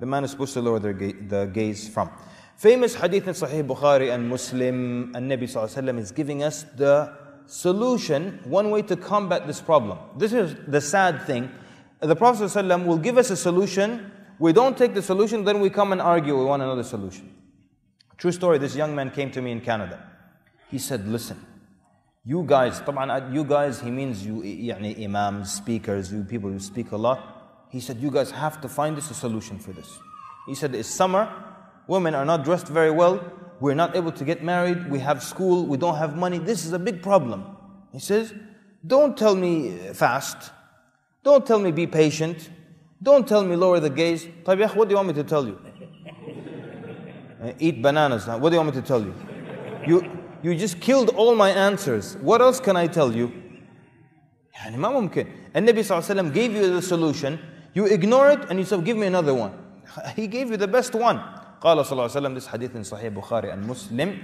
the man is supposed to lower their ga- the gaze from. Famous hadith in Sahih Bukhari and Muslim, and Nabi Wasallam is giving us the solution, one way to combat this problem. This is the sad thing. The Prophet ﷺ will give us a solution. We don't take the solution, then we come and argue, we want another solution. True story, this young man came to me in Canada. He said, listen, you guys, you guys, he means you, يعني, imams, speakers, you people who speak a lot. He said, You guys have to find us a solution for this. He said, It's summer, women are not dressed very well, we're not able to get married, we have school, we don't have money. This is a big problem. He says, Don't tell me fast, don't tell me be patient, don't tell me lower the gaze. Tabiah, what do you want me to tell you? Eat bananas now. What do you want me to tell you? You, you just killed all my answers. What else can I tell you? يعني ما ممكن. And Nabi gave you the solution you ignore it and you say, give me another one. He gave you the best one. قال صلى الله عليه وسلم, this hadith in Sahih Bukhari and Muslim,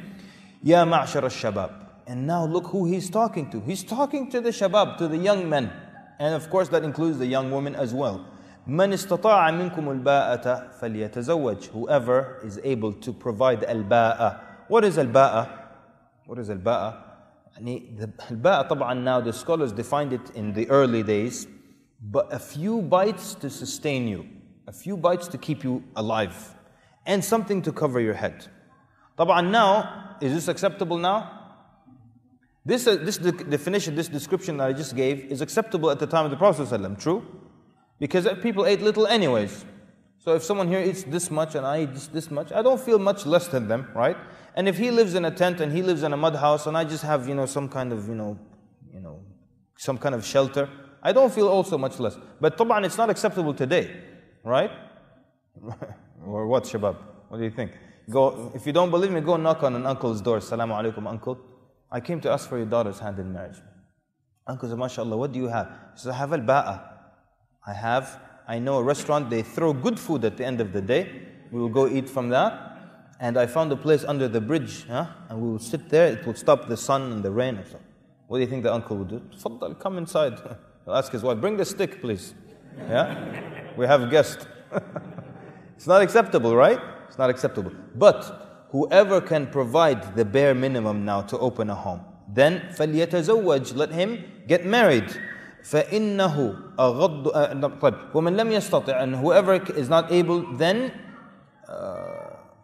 يا معشر الشباب. And now look who he's talking to. He's talking to the shabab, to the young men. And of course that includes the young women as well. من استطاع منكم الباءة فليتزوج. Whoever is able to provide الباءة. What is الباءة? What is الباءة? الباءة طبعا now the scholars defined it in the early days but a few bites to sustain you, a few bites to keep you alive, and something to cover your head. طبعا now, is this acceptable now? This, uh, this de definition, this description that I just gave is acceptable at the time of the Prophet true? Because uh, people ate little anyways. So if someone here eats this much and I eat this much, I don't feel much less than them, right? And if he lives in a tent and he lives in a mud house and I just have, you know, some kind of, you know, you know, some kind of shelter, I don't feel also much less. But طبعا it's not acceptable today, right? or what, Shabab? What do you think? Go, if you don't believe me, go knock on an uncle's door. Salam alaikum, uncle. I came to ask for your daughter's hand in marriage. Uncle said, MashaAllah, what do you have? He I have al ba'a. I have, I know a restaurant, they throw good food at the end of the day. We will go eat from that. And I found a place under the bridge, huh? and we will sit there. It will stop the sun and the rain. What do you think the uncle would do? Faddal, come inside. He'll ask his wife, bring the stick, please. Yeah? We have guests. it's not acceptable, right? It's not acceptable. But whoever can provide the bare minimum now to open a home, then فَلْيَتَزَوَّجْ Let him get married. فإنه أغض uh, طيب ومن لم يستطع and whoever is not able then uh,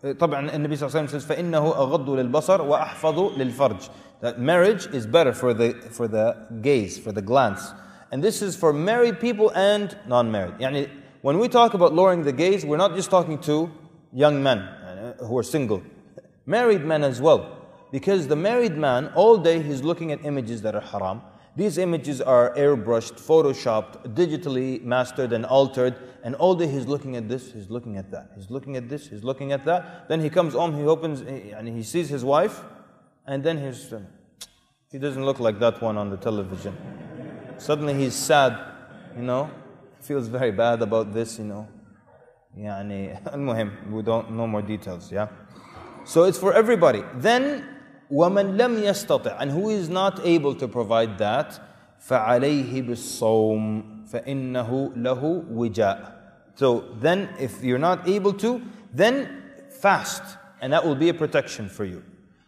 طبعا النبي صلى الله عليه وسلم says فإنه أغض للبصر وأحفظ للفرج that marriage is better for the for the gaze for the glance and this is for married people and non-married. Yani, when we talk about lowering the gaze, we're not just talking to young men uh, who are single, married men as well. Because the married man, all day, he's looking at images that are haram. These images are airbrushed, photoshopped, digitally mastered and altered, and all day he's looking at this, he's looking at that, he's looking at this, he's looking at that. Then he comes home, he opens, and he sees his wife, and then he's, um, he doesn't look like that one on the television. Suddenly he's sad, you know, feels very bad about this, you know. يعني المهم we don't know more details yeah so it's for everybody then ومن لم يستطع and who is not able to provide that فعليه بالصوم فإنه له وجاء so then if you're not able to then fast and that will be a protection for you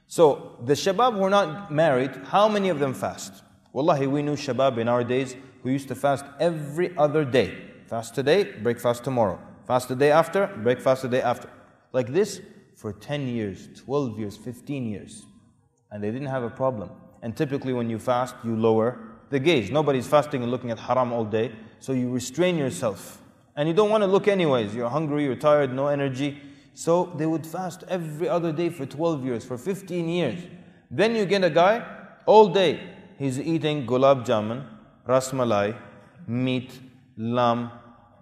so the shabab who are not married how many of them fast Wallahi, we knew shabab in our days who used to fast every other day. Fast today, breakfast tomorrow. Fast the day after, breakfast the day after. Like this for 10 years, 12 years, 15 years. And they didn't have a problem. And typically, when you fast, you lower the gaze. Nobody's fasting and looking at haram all day, so you restrain yourself. And you don't want to look anyways. You're hungry, you're tired, no energy. So they would fast every other day for 12 years, for 15 years. Then you get a guy all day he's eating gulab jamun, rasmalai, meat, lamb,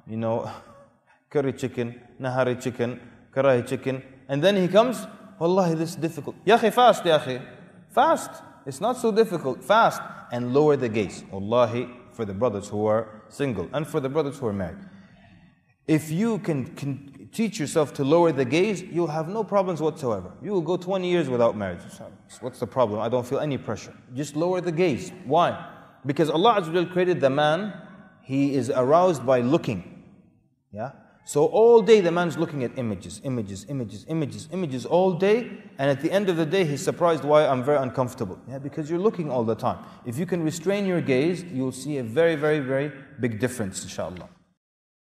you know, curry chicken, nahari chicken, karahi chicken, and then he comes, wallahi, this is difficult. Yahi, fast, yahi. Fast. It's not so difficult. Fast and lower the gaze. Wallahi, for the brothers who are single and for the brothers who are married. If you can, can teach yourself to lower the gaze, you'll have no problems whatsoever. You will go 20 years without marriage. What's the problem? I don't feel any pressure. Just lower the gaze. Why? Because Allah Azza created the man, he is aroused by looking. Yeah? So all day the man's looking at images, images, images, images, images all day, and at the end of the day he's surprised why I'm very uncomfortable. Yeah, because you're looking all the time. If you can restrain your gaze, you'll see a very, very, very big difference, inshallah.